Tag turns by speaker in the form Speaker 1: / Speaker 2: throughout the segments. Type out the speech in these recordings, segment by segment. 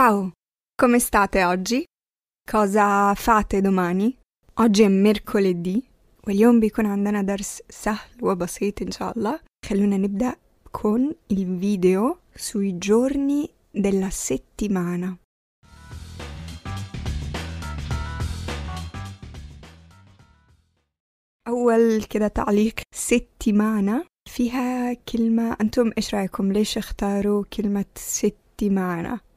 Speaker 1: Ciao, come state oggi? Cosa fate domani? oggi è mercoledي واليوم بيكون عندنا درس سهل وبسيط إن شاء الله خلونا نبدأ con il video sui giorni della settimana أول كده تعليق settimana فيها كلمة أنتم إيش رأيكم ليش اختاروا كلمة settimana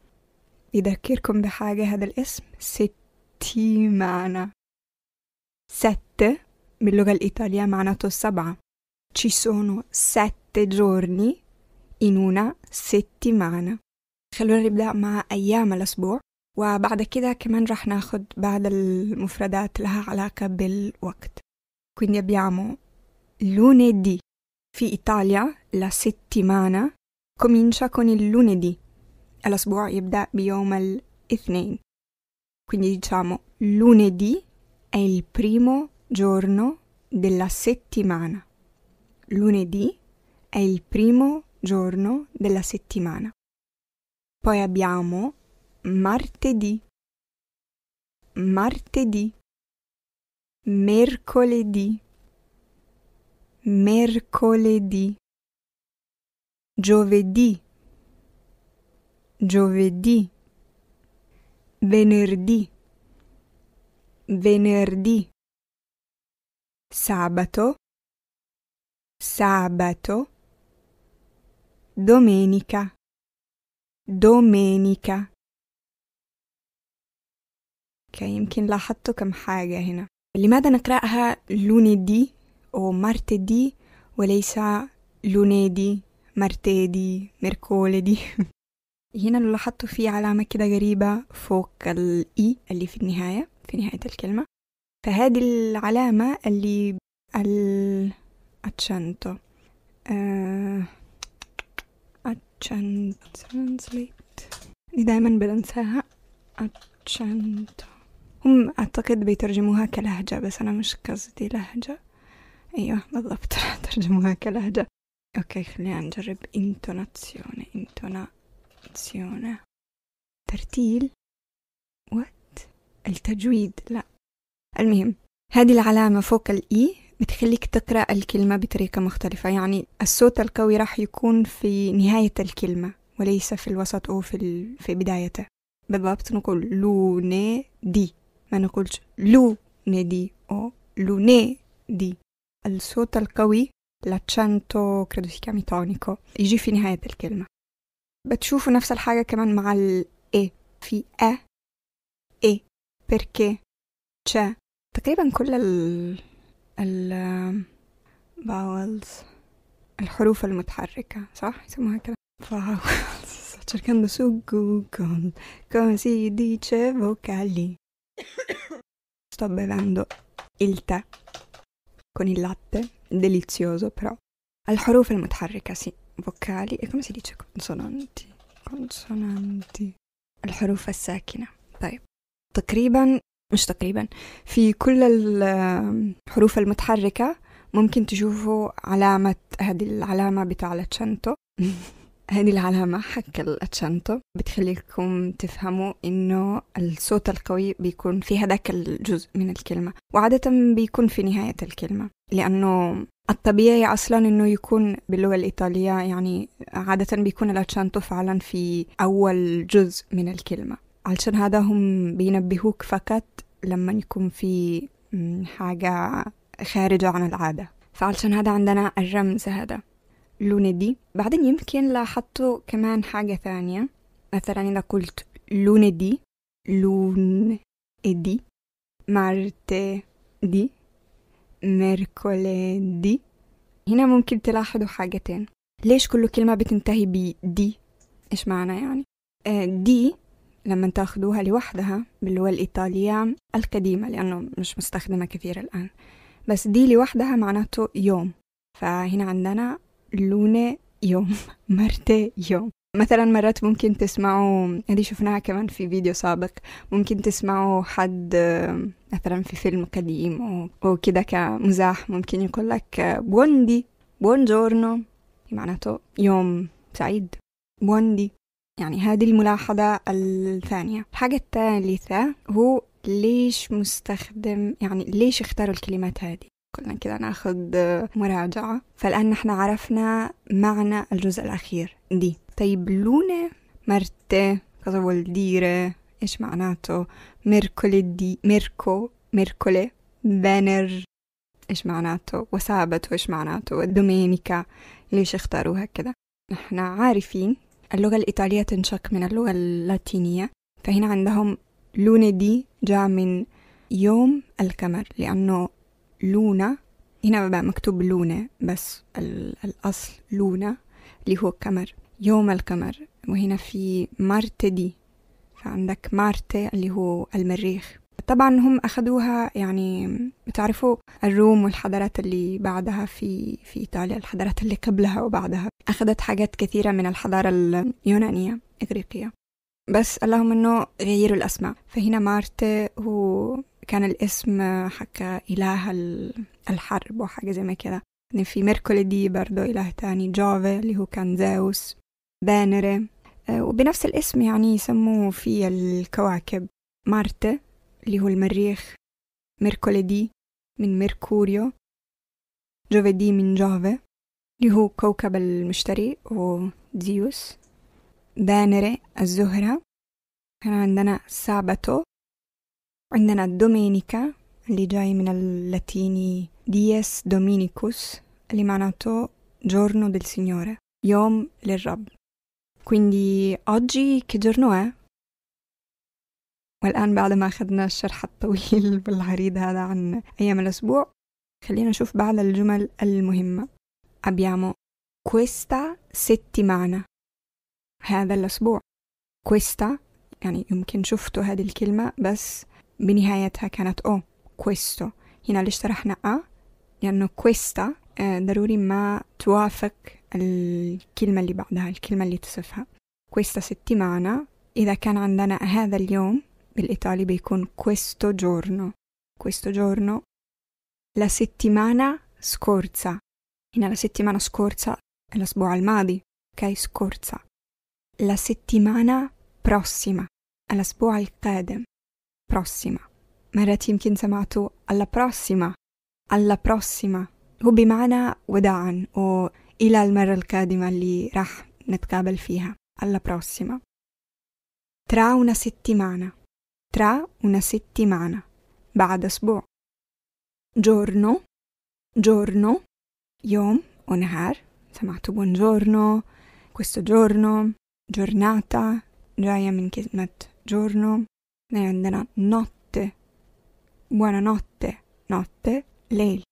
Speaker 1: يذكركم بحاجة هذا الاسم ستي معنى ست باللغة الإيطالية معناته سبعة ci sono sette giorni in una settimana خلونا نبدأ مع أيام الأسبوع وبعد كده كمان راح ناخد بعض المفردات لها علاقة بالوقت quindi abbiamo lunedì في إيطاليا la settimana comincia con il lunedì الأسبوع يبدأ بيوم الاثنين quindi diciamo lunedì è il primo giorno della settimana lunedì è il primo giorno della settimana poi abbiamo martedì martedì mercoledì mercoledì giovedì giovedì venerdì venerdì sabato sabato domenica domenica يمكن لاحظتوا كم حاجة هنا لماذا نقرأها لونيدي أو مارتدي وليس لونيدي مرتدي ميركوليدي هنا اللي لاحظتوا فيه علامة كده غريبة فوق الإي e اللي في النهاية في نهاية الكلمة فهذه العلامة اللي ال آه، أتشنتو دي دايما بنساها أتشنتو هم أعتقد بيترجموها كلهجة بس أنا مش قصدي لهجة أيوة بالضبط ترجموها كلهجة أوكي خلينا نجرب انتوناتسيوني انتوناتسيوني سيونة ترتيل وات التجويد لا المهم هذه العلامة فوق الإي e بتخليك تقرأ الكلمة بطريقة مختلفة يعني الصوت القوي راح يكون في نهاية الكلمة وليس في الوسط أو في, ال... في بدايته بالضبط نقول لوني دي ما نقولش لو دي أو لوني دي الصوت القوي لاتشانتو credo si chiami يجي في نهاية الكلمة بتشوفوا نفس الحاجة كمان مع ال e في أ e perché c'è تقريبا كل ال ال vowels الحروف المتحركة صح يسموها كده vowels cercando su Google come si dice vocali sto bevendo il tè con il latte delizioso però الحروف المتحركة sì vocali e come si dice consonanti consonanti الحروف الساكنة طيب تقريبا مش تقريبا في كل الحروف المتحركة ممكن تشوفوا علامة هذه العلامة بتاع الاتشنتو هذه العلامة حق الاتشنتو بتخليكم تفهموا إنه الصوت القوي بيكون في هذاك الجزء من الكلمة وعادة بيكون في نهاية الكلمة لأنه الطبيعي أصلا إنه يكون باللغة الإيطالية يعني عادة بيكون الأتشانتو فعلا في أول جزء من الكلمة علشان هذا هم بينبهوك فقط لما يكون في حاجة خارجة عن العادة فعلشان هذا عندنا الرمز هذا لوندي بعدين يمكن لاحظتوا كمان حاجة ثانية مثلا إذا قلت لوندي لون إدي مارتي دي ميركوليدي هنا ممكن تلاحظوا حاجتين ليش كل كلمة بتنتهي ب دي إيش معنى يعني دي آه، لما تاخدوها لوحدها باللغة الإيطالية القديمة لأنه مش مستخدمة كثير الآن بس دي لوحدها معناته يوم فهنا عندنا لونة يوم مرتي يوم مثلا مرات ممكن تسمعوا هذه يعني شفناها كمان في فيديو سابق ممكن تسمعوا حد مثلا في فيلم قديم وكده كمزاح ممكن يقول لك بوندي بونجورنو يعني معناته يوم سعيد بوندي يعني هذه الملاحظة الثانية الحاجة الثالثة هو ليش مستخدم يعني ليش اختاروا الكلمات هذه قلنا كده ناخد مراجعة فالآن نحن عرفنا معنى الجزء الأخير دي طيب مرتي cosa vuol dire ايش معناته mercoledì merco mercole بنر ايش معناته وسابت وايش معناته ودومينيكا ليش اختاروها كذا نحن عارفين اللغة الإيطالية تنشق من اللغة اللاتينية فهنا عندهم لوندي جاء من يوم القمر لأنه لونا هنا بقى مكتوب لونا بس الأصل لونا اللي هو قمر يوم القمر وهنا في مارتدي دي فعندك مارتي اللي هو المريخ طبعا هم أخذوها يعني بتعرفوا الروم والحضارات اللي بعدها في في إيطاليا الحضارات اللي قبلها وبعدها أخذت حاجات كثيرة من الحضارة اليونانية الإغريقية بس اللهم إنه غيروا الأسماء فهنا مارتي هو كان الاسم حق إله الحرب وحاجة زي ما كده في ميركولي دي برضو إله تاني جوفي اللي هو كان زاوس بانرة آه، وبنفس الاسم يعني يسموه في الكواكب مارتا اللي هو المريخ ميركوليدي من ميركوريو جوفيدي من جوفي اللي هو كوكب المشتري وزيوس بانرة الزهرة كان عندنا ساباتو عندنا دومينيكا اللي جاي من اللاتيني دياس دومينيكوس اللي معناته جورنو دل سينيورا يوم للرب Quindi oggi che giorno è؟ والآن بعد ما أخذنا الشرح الطويل والعريض هذا عن أيام الأسبوع خلينا نشوف بعض الجمل المهمة abbiamo questa settimana هذا الأسبوع questa يعني يمكن شفتوا هذه الكلمة بس بنهايتها كانت أو questo هنا اللي شرحنا أ لأنه questa ضروري ما توافق الكلمة اللي بعدها الكلمة اللي تصفها questa settimana إذا كان عندنا هذا اليوم بالإيطالي بيكون questo giorno questo giorno la settimana scorsa هنا la settimana scorsa è al الماضي ok scorsa la settimana prossima è al القادم prossima مرات يمكن سمعتوا alla prossima alla prossima هو بمعنى وداعا وإلى المرة القادمة اللي راح نتقابل فيها alla prossima tra una settimana tra una settimana بعد أسبوع giorno giorno يوم ونهار سمعتوا buongiorno questo giorno giornata جاية من كلمة giorno noi عندنا notte buonanotte notte ليل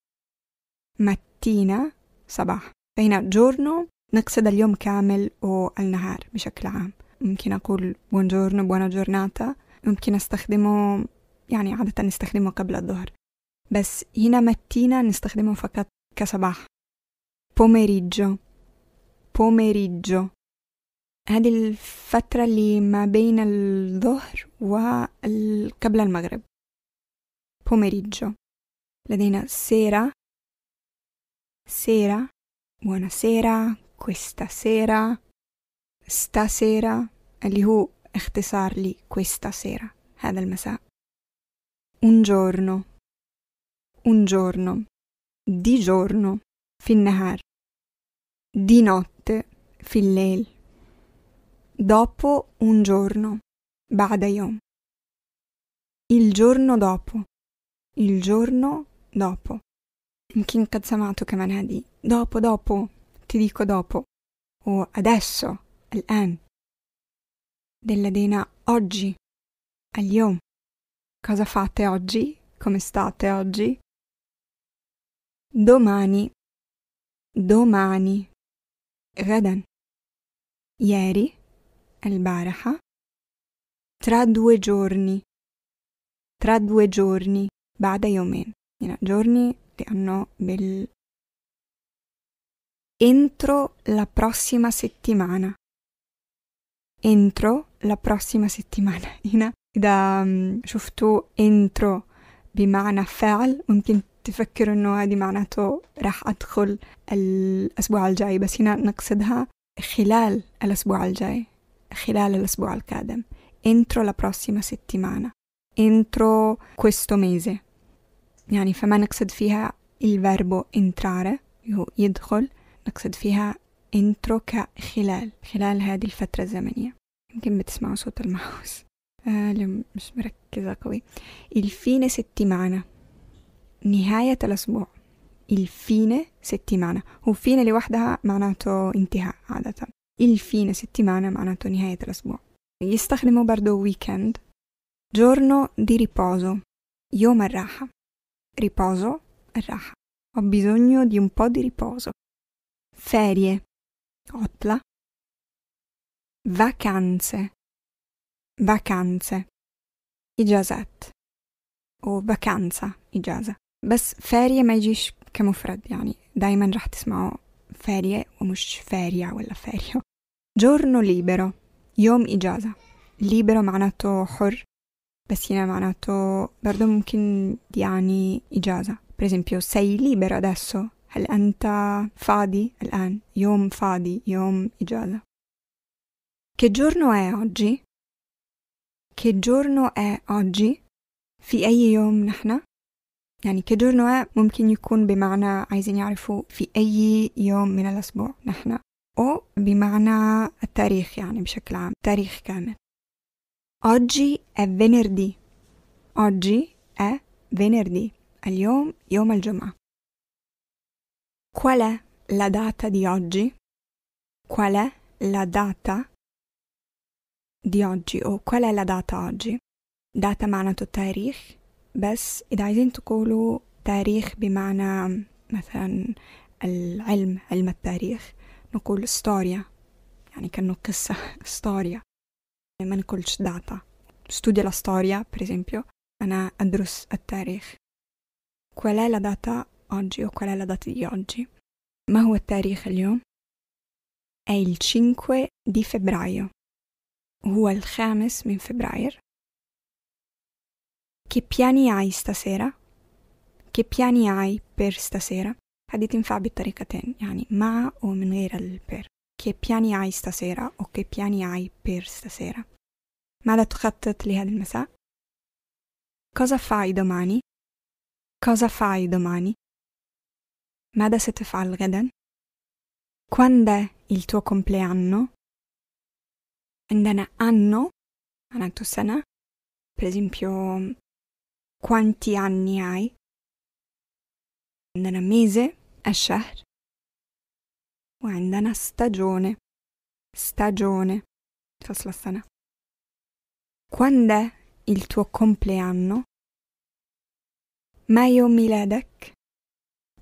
Speaker 1: mattina صباح فهنا جورنو نقصد اليوم كامل والنهار بشكل عام ممكن أقول بونجورنو بونا جورناتا ممكن أستخدمه يعني عادة نستخدمه قبل الظهر بس هنا ماتينا نستخدمه فقط كصباح pomeriggio pomeriggio هذه الفترة اللي ما بين الظهر وقبل المغرب pomeriggio لدينا سيرة sera, buonasera, questa sera, stasera اللي هو اختصار لي questa sera هذا eh, المساء un giorno un giorno di giorno في النهار di notte fin الليل dopo un giorno بعد يوم il giorno dopo il giorno dopo anche incazzato che me di dopo, dopo, ti dico dopo, o adesso, al Della Dena oggi, al Cosa fate oggi? Come state oggi? Domani, domani, غدا ieri, al tra due giorni, tra due giorni, bada yomen, giorni hanno bel... Entro la prossima settimana. Entro la prossima settimana. هنا إذا شفتوا entro بمعنى فعل ممكن تفكروا إنه هذه معناته راح أدخل الأسبوع الجاي بس هنا نقصدها خلال الأسبوع الجاي خلال الأسبوع القادم entro la prossima settimana entro questo mese يعني فما نقصد فيها الفيربو انتراره هو يدخل نقصد فيها انترو كخلال خلال هذه الفترة الزمنية يمكن بتسمعوا صوت الماوس آه مش مركزة قوي الفينة ستي معنا نهاية الأسبوع الفينة ستي معنا هو فينة لوحدها معناته انتهاء عادة الفينة ستي معنا معناته نهاية الأسبوع يستخدموا برضو ويكند جورنو دي ريبوزو يوم الراحة riposo, raha. Ho bisogno di un po' di riposo. Ferie, otla. Vacanze, vacanze, ijazat. O vacanza, ijaza. Bas ferie ما يجيش Daiman يعني دايما ferie o feria quella ferio giorno libero yom إجازة libero manato hor بس io معناته برضه ممكن يعني إجازة per esempio sei libero adesso هل أنت فاضي الآن يوم فاضي يوم إجازة che giorno è oggi che giorno è oggi في أي يوم نحن يعني كجورنو A ممكن يكون بمعنى عايزين يعرفوا في أي يوم من الأسبوع نحن أو بمعنى التاريخ يعني بشكل عام تاريخ كامل Oggi è venerdì. Oggi è venerdì. Al-yom yom al-jum'ah. Qual è la data di oggi? Qual è la data di oggi o qual è la data oggi؟ داتا معناته التاريخ بس إذا عايزين تقولوا تاريخ بمعنى مثلا العلم علم التاريخ نقول ستوريا يعني كأنه قصة ستوريا من data. Studia la storia, per esempio, أنا أدرس التاريخ. Qual è la data oggi o qual è la data di oggi? ما هو التاريخ اليوم؟ è il 5 di febbraio. هو الخامس من فبراير. Che piani hai stasera? Che piani hai per stasera؟ هذه تنفع بالطريقتين يعني مع ومن غير البر che piani hai stasera o che piani hai per stasera? ماذا تخطط لهذا المساء؟ Cosa fai domani? Cosa fai domani? ماذا ستفعل غدا؟ Quando è il tuo compleanno? عندنا anno, عندك سنة, per esempio quanti anni hai? عندنا mese, الشهر Guarda, una stagione. Stagione. Fa Quando è il tuo compleanno? Maio Miledek.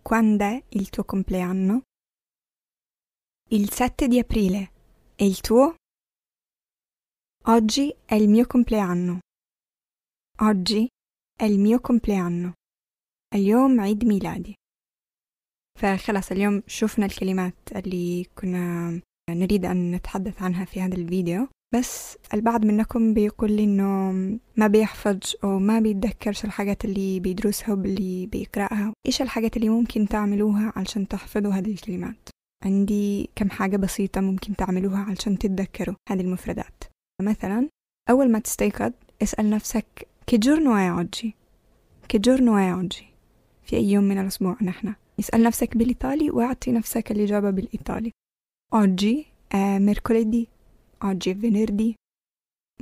Speaker 1: Quando è il tuo compleanno? Il 7 di aprile. E il tuo? Oggi è il mio compleanno. Oggi è il mio compleanno. اليوم عيد Miladi. فخلاص اليوم شفنا الكلمات اللي كنا نريد أن نتحدث عنها في هذا الفيديو بس البعض منكم بيقول لي إنه ما بيحفظ أو ما بيتذكر شو الحاجات اللي بيدرسها واللي بيقرأها إيش الحاجات اللي ممكن تعملوها علشان تحفظوا هذه الكلمات عندي كم حاجة بسيطة ممكن تعملوها علشان تتذكروا هذه المفردات مثلا أول ما تستيقظ اسأل نفسك كي جورنو يا عجي كي جورنو يا عجي في أي يوم من الأسبوع نحن اسأل نفسك بالإيطالي واعطي نفسك الإجابة بالإيطالي أوجي آه، ميركوليدي أوجي فينيردي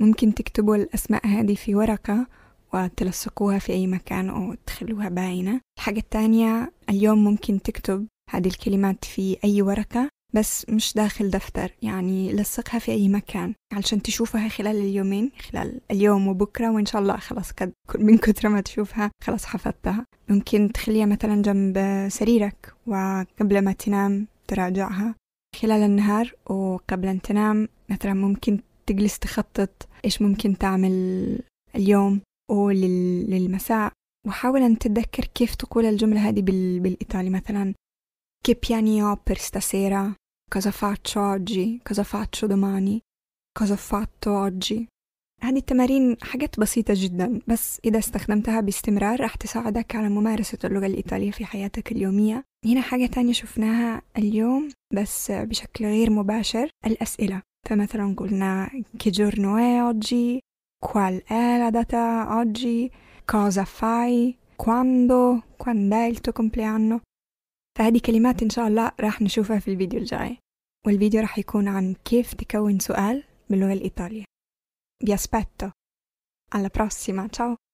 Speaker 1: ممكن تكتبوا الأسماء هذه في ورقة وتلصقوها في أي مكان أو تخلوها باينة الحاجة التانية اليوم ممكن تكتب هذه الكلمات في أي ورقة بس مش داخل دفتر يعني لصقها في أي مكان علشان تشوفها خلال اليومين خلال اليوم وبكرة وإن شاء الله خلاص قد من كثر ما تشوفها خلاص حفظتها ممكن تخليها مثلا جنب سريرك وقبل ما تنام تراجعها خلال النهار وقبل أن تنام مثلا ممكن تجلس تخطط إيش ممكن تعمل اليوم وللمساء وحاول أن تتذكر كيف تقول الجملة هذه بالإيطالي مثلا Che piani ho per stasera? Cosa faccio oggi? Cosa faccio domani? Cosa ho fatto oggi؟ هذه التمارين حاجات بسيطة جدا بس إذا استخدمتها باستمرار راح تساعدك على ممارسة اللغة الإيطالية في حياتك اليومية هنا حاجة تانية شفناها اليوم بس بشكل غير مباشر الأسئلة فمثلا قلنا che giorno è oggi qual è la data oggi cosa fai quando quando è il tuo compleanno فهذه كلمات إن شاء الله راح نشوفها في الفيديو الجاي والفيديو راح يكون عن كيف تكون سؤال باللغة الإيطالية بياسبتو على بروسيما تشاو